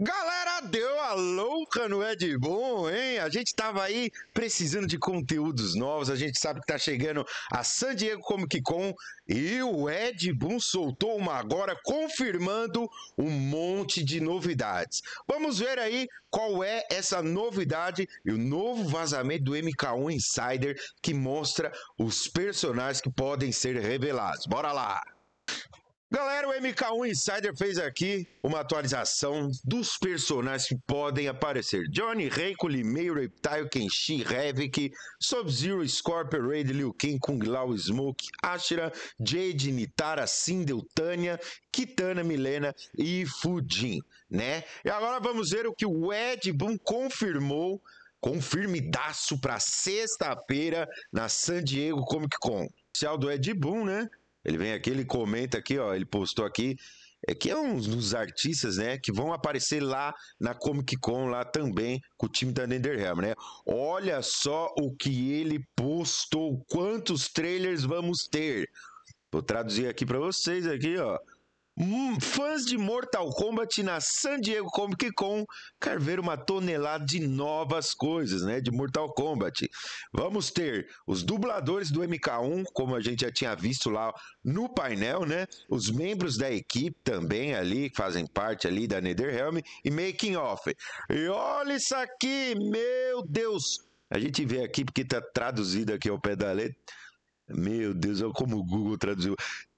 Galera, deu a louca no Ed Boon, hein? A gente tava aí precisando de conteúdos novos, a gente sabe que tá chegando a San Diego Comic Con e o Ed Boon soltou uma agora confirmando um monte de novidades. Vamos ver aí qual é essa novidade e o novo vazamento do MK1 Insider que mostra os personagens que podem ser revelados. Bora lá! Galera, o MK1 Insider fez aqui uma atualização dos personagens que podem aparecer. Johnny, Reiko, Limei, Reptile, Kenshi, Havoc, Sub-Zero, Scorpion, Raid, Liu Kang, Kung Lao, Smoke, Ashira, Jade, Nitara, Sindel, Tânia, Kitana, Milena e Fujin, né? E agora vamos ver o que o Ed Boon confirmou, confirmidaço para sexta-feira na San Diego Comic Con. Oficial do Ed Boon, né? Ele vem aqui, ele comenta aqui, ó, ele postou aqui, é que é um dos artistas, né, que vão aparecer lá na Comic Con lá também com o time da Netherrealm, né? Olha só o que ele postou, quantos trailers vamos ter. Vou traduzir aqui para vocês aqui, ó. Hum, fãs de Mortal Kombat na San Diego Comic Con quer ver uma tonelada de novas coisas, né? De Mortal Kombat. Vamos ter os dubladores do MK1, como a gente já tinha visto lá no painel, né? Os membros da equipe também ali, que fazem parte ali da Netherrealm e Making Off. E olha isso aqui, meu Deus! A gente vê aqui porque tá traduzido aqui ao pé da letra. Meu Deus, olha como o Google traduziu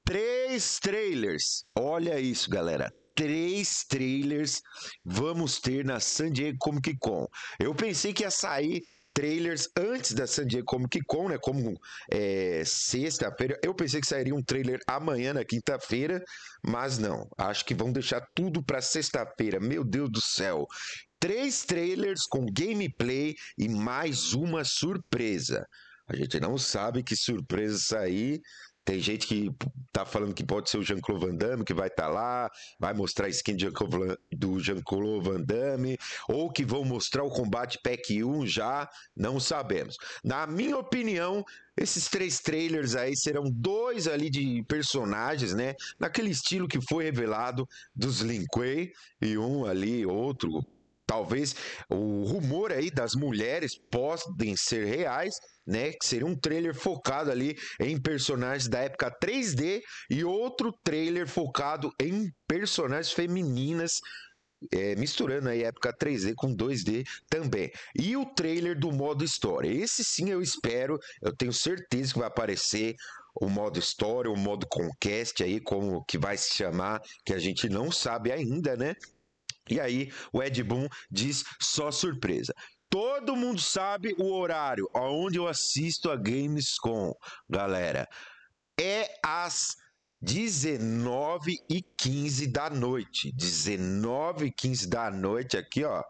três trailers. Olha isso, galera. Três trailers vamos ter na San Diego Comic Con. Eu pensei que ia sair trailers antes da San Diego Comic Con, né? Como é, sexta-feira. Eu pensei que sairia um trailer amanhã, na quinta-feira, mas não. Acho que vão deixar tudo para sexta-feira. Meu Deus do céu. Três trailers com gameplay e mais uma surpresa. A gente não sabe que surpresa sair, tem gente que tá falando que pode ser o Jean-Claude Van Damme que vai estar tá lá, vai mostrar a skin do Jean-Claude Van Damme, ou que vão mostrar o combate Pack 1 já, não sabemos. Na minha opinião, esses três trailers aí serão dois ali de personagens, né? Naquele estilo que foi revelado dos Lin Kuei e um ali, outro. Talvez o rumor aí das mulheres podem ser reais, né? Que seria um trailer focado ali em personagens da época 3D e outro trailer focado em personagens femininas é, misturando aí a época 3D com 2D também. E o trailer do modo história. Esse sim eu espero, eu tenho certeza que vai aparecer o modo história, o modo conquest aí, como que vai se chamar, que a gente não sabe ainda, né? E aí o Ed Boon diz só surpresa. Todo mundo sabe o horário aonde eu assisto a Gamescom, galera. É às 19 h 15 da noite. 19 h 15 da noite aqui, ó.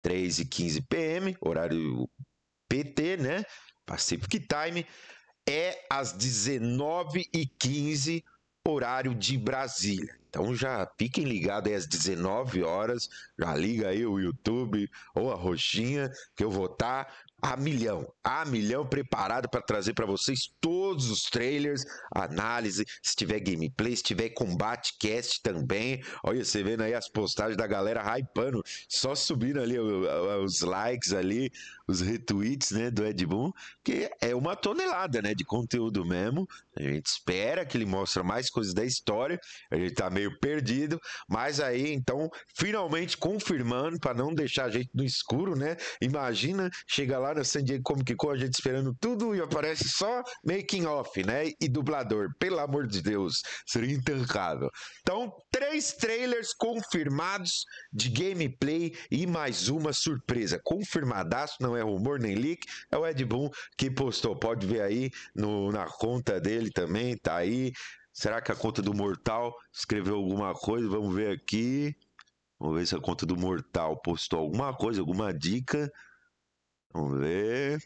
3 h 15 PM, horário PT, né? Pacific Time. É às 19 h 15 horário de Brasília. Então já fiquem ligados aí às 19 horas, já liga aí o YouTube ou a roxinha que eu vou estar tá a milhão, a milhão preparado para trazer para vocês todos os trailers, análise, se tiver gameplay, se tiver combate cast também. Olha, você vendo aí as postagens da galera hypando, só subindo ali os likes ali, os retweets, né, do Ed Boon, que é uma tonelada, né, de conteúdo mesmo. A gente espera que ele mostre mais coisas da história. A gente está meio perdido, mas aí então finalmente confirmando para não deixar a gente no escuro, né? Imagina, chega lá na San Diego Comic Con a gente esperando tudo e aparece só making off, né? E dublador, pelo amor de Deus, seria intancável. Então, três trailers confirmados de gameplay e mais uma surpresa. Confirmadaço, não é rumor nem leak, é o Ed Boon que postou. Pode ver aí no, na conta dele também, tá aí. Será que a conta do Mortal escreveu alguma coisa? Vamos ver aqui. Vamos ver se a conta do Mortal postou alguma coisa, alguma dica. Vamos ver.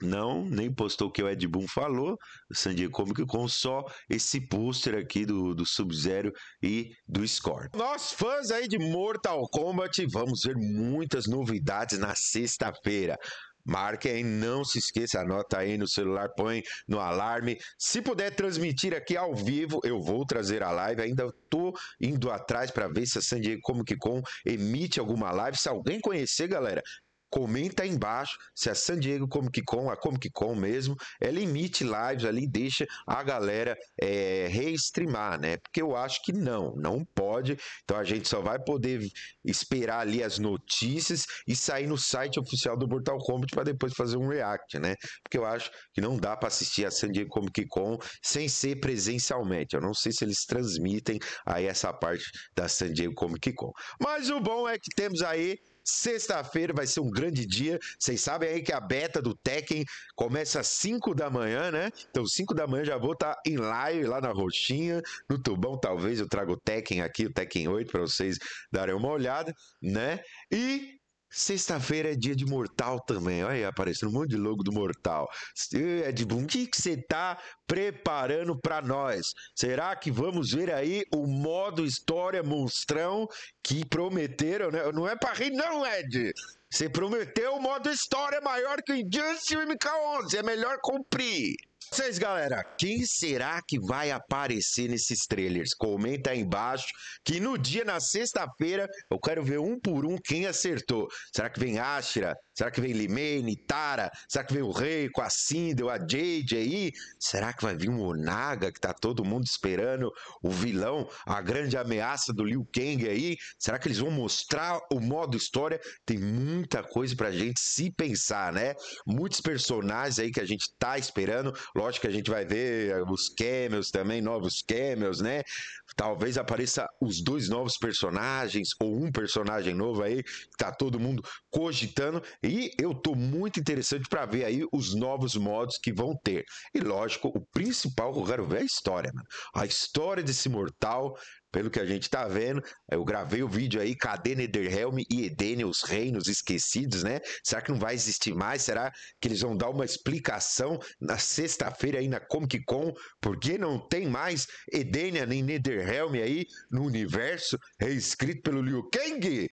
Não, nem postou o que o Ed Boon falou. O San Diego Comic com só esse pôster aqui do, do Sub-Zero e do Score. Nós, fãs aí de Mortal Kombat, vamos ver muitas novidades na sexta-feira. Marque aí, não se esqueça, anota aí no celular, põe no alarme. Se puder transmitir aqui ao vivo, eu vou trazer a live. Ainda tô indo atrás para ver se a San Diego Comic Con emite alguma live. Se alguém conhecer, galera, Comenta aí embaixo se a San Diego Comic Con, a Comic Con mesmo, ela emite lives ali, deixa a galera é, reestreamar, né? Porque eu acho que não, não pode. Então a gente só vai poder esperar ali as notícias e sair no site oficial do Mortal Kombat para depois fazer um react, né? Porque eu acho que não dá para assistir a San Diego Comic Con sem ser presencialmente. Eu não sei se eles transmitem aí essa parte da San Diego Comic Con. Mas o bom é que temos aí Sexta-feira vai ser um grande dia. Vocês sabem aí que a beta do Tekken começa às 5 da manhã, né? Então, 5 da manhã já vou estar tá em live lá na Roxinha, no Tubão. Talvez eu traga o Tekken aqui, o Tekken 8, para vocês darem uma olhada, né? E Sexta-feira é dia de Mortal também. Olha aí, aparecendo um monte de logo do Mortal. Ed Boon, o que você está preparando para nós? Será que vamos ver aí o modo história monstrão que prometeram, né? Não é para rir não, Ed! Você prometeu o modo história maior que o Injustice e o MK11. É melhor cumprir. Vocês, galera, quem será que vai aparecer nesses trailers? Comenta aí embaixo que no dia, na sexta-feira, eu quero ver um por um quem acertou. Será que vem Ashira? Será que vem Limei, Tara? Será que vem o Rei com a Sindel, a Jade aí? Será que vai vir um Onaga que tá todo mundo esperando? O vilão, a grande ameaça do Liu Kang aí? Será que eles vão mostrar o modo história? Tem muita coisa pra gente se pensar, né? Muitos personagens aí que a gente tá esperando. Lógico que a gente vai ver os Camels também, novos Camels, né? Talvez apareça os dois novos personagens ou um personagem novo aí que tá todo mundo cogitando. E eu estou muito interessante para ver aí os novos modos que vão ter. E lógico, o principal que eu quero ver é a história, mano. A história desse mortal, pelo que a gente tá vendo, eu gravei o vídeo aí, cadê Netherhelm e Edenia, os reinos esquecidos, né? Será que não vai existir mais? Será que eles vão dar uma explicação na sexta-feira aí na Comic Con? Porque não tem mais Edenia nem Netherhelm aí no universo reescrito pelo Liu Kang?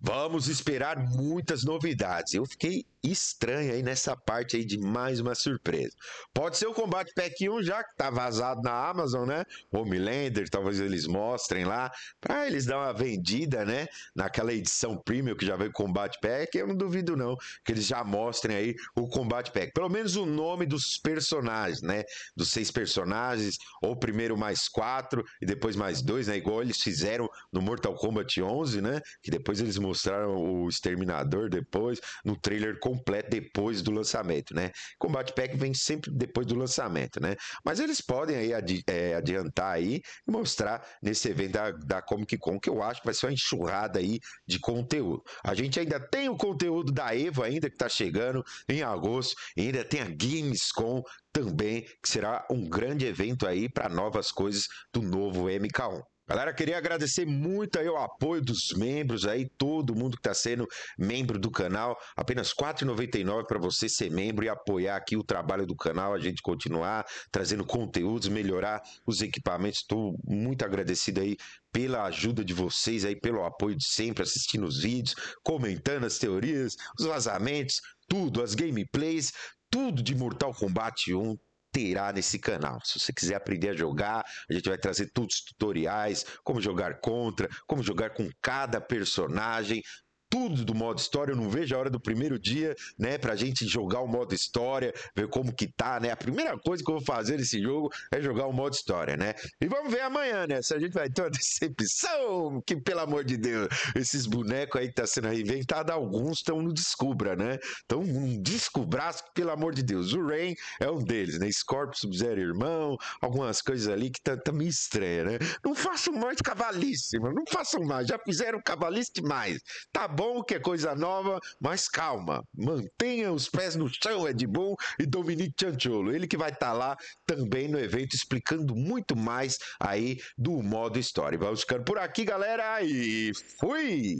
Vamos esperar muitas novidades. Eu fiquei estranha aí nessa parte aí de mais uma surpresa. Pode ser o Combate Pack 1 já, que tá vazado na Amazon, né? Homelander, talvez eles mostrem lá, para eles dar uma vendida, né? Naquela edição premium que já veio Combate Pack, eu não duvido não que eles já mostrem aí o Combate Pack. Pelo menos o nome dos personagens, né? Dos seis personagens, ou primeiro mais quatro e depois mais dois, né? Igual eles fizeram no Mortal Kombat 11, né? Que depois eles mostraram o Exterminador depois, no trailer completo depois do lançamento, né? Combate pack vem sempre depois do lançamento, né? Mas eles podem aí adi é, adiantar aí e mostrar nesse evento da, da Comic Con, que eu acho que vai ser uma enxurrada aí de conteúdo. A gente ainda tem o conteúdo da Evo ainda que tá chegando em agosto, ainda tem a Gamescom também, que será um grande evento aí para novas coisas do novo MK1. Galera, queria agradecer muito aí o apoio dos membros aí, todo mundo que está sendo membro do canal. Apenas R$ 4,99 para você ser membro e apoiar aqui o trabalho do canal, a gente continuar trazendo conteúdos, melhorar os equipamentos. Estou muito agradecido aí pela ajuda de vocês aí, pelo apoio de sempre, assistindo os vídeos, comentando as teorias, os vazamentos, tudo, as gameplays, tudo de Mortal Kombat 1, irá nesse canal. Se você quiser aprender a jogar, a gente vai trazer todos os tutoriais, como jogar contra, como jogar com cada personagem, tudo do modo história. Eu não vejo a hora do primeiro dia, né? Pra gente jogar o modo história, ver como que tá, né? A primeira coisa que eu vou fazer nesse jogo é jogar o modo história, né? E vamos ver amanhã, né? Se a gente vai ter uma decepção, que pelo amor de Deus, esses bonecos aí que tá sendo reinventado alguns estão no descubra, né? Então, um descobraço, pelo amor de Deus. O Rain é um deles, né? Scorpio, Sub-Zero Irmão, algumas coisas ali que tá, tá meio estranha, né? Não façam mais cavalíssimo, não façam mais, já fizeram cavalíssimo demais. Tá bom, que é coisa nova, mas calma, mantenha os pés no chão, Ed Boon e Dominique Cianciolo. Ele que vai estar tá lá também no evento explicando muito mais aí do modo história. Vamos ficando por aqui, galera, e fui!